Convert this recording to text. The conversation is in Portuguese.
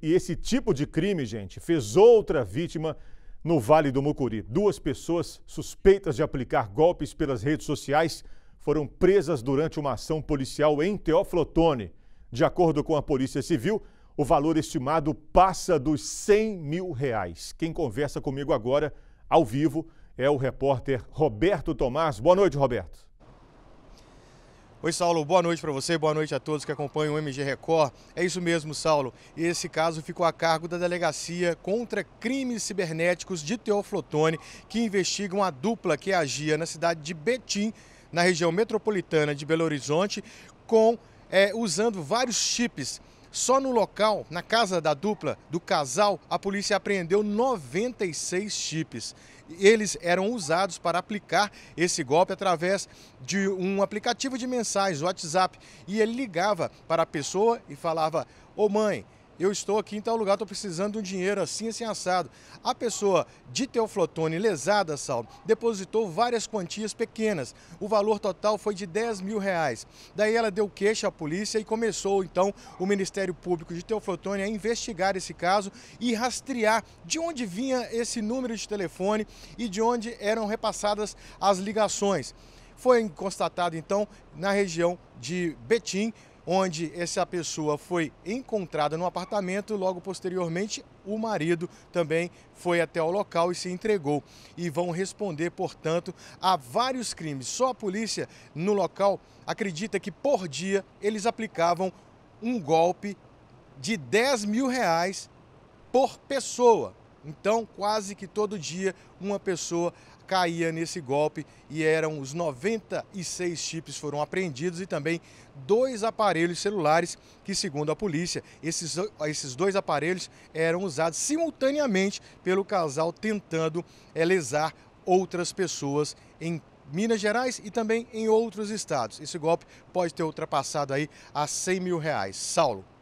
E esse tipo de crime, gente, fez outra vítima no Vale do Mucuri. Duas pessoas suspeitas de aplicar golpes pelas redes sociais foram presas durante uma ação policial em Teoflotone. De acordo com a Polícia Civil, o valor estimado passa dos 100 mil reais. Quem conversa comigo agora, ao vivo, é o repórter Roberto Tomás. Boa noite, Roberto. Oi, Saulo, boa noite para você, boa noite a todos que acompanham o MG Record. É isso mesmo, Saulo. Esse caso ficou a cargo da Delegacia contra Crimes Cibernéticos de Teoflotone, que investigam a dupla que agia na cidade de Betim, na região metropolitana de Belo Horizonte, com é, usando vários chips só no local, na casa da dupla, do casal, a polícia apreendeu 96 chips. Eles eram usados para aplicar esse golpe através de um aplicativo de mensagens, WhatsApp. E ele ligava para a pessoa e falava: Ô mãe, eu estou aqui em tal lugar, estou precisando de um dinheiro assim, assim, assado. A pessoa de Teoflotone, lesada, Saulo, depositou várias quantias pequenas. O valor total foi de 10 mil reais. Daí ela deu queixa à polícia e começou, então, o Ministério Público de Teoflotone a investigar esse caso e rastrear de onde vinha esse número de telefone e de onde eram repassadas as ligações. Foi constatado, então, na região de Betim, onde essa pessoa foi encontrada no apartamento. Logo posteriormente, o marido também foi até o local e se entregou. E vão responder, portanto, a vários crimes. Só a polícia no local acredita que por dia eles aplicavam um golpe de 10 mil reais por pessoa. Então, quase que todo dia, uma pessoa caía nesse golpe e eram os 96 chips foram apreendidos e também dois aparelhos celulares que, segundo a polícia, esses, esses dois aparelhos eram usados simultaneamente pelo casal tentando é, lesar outras pessoas em Minas Gerais e também em outros estados. Esse golpe pode ter ultrapassado aí a 100 mil reais. Saulo.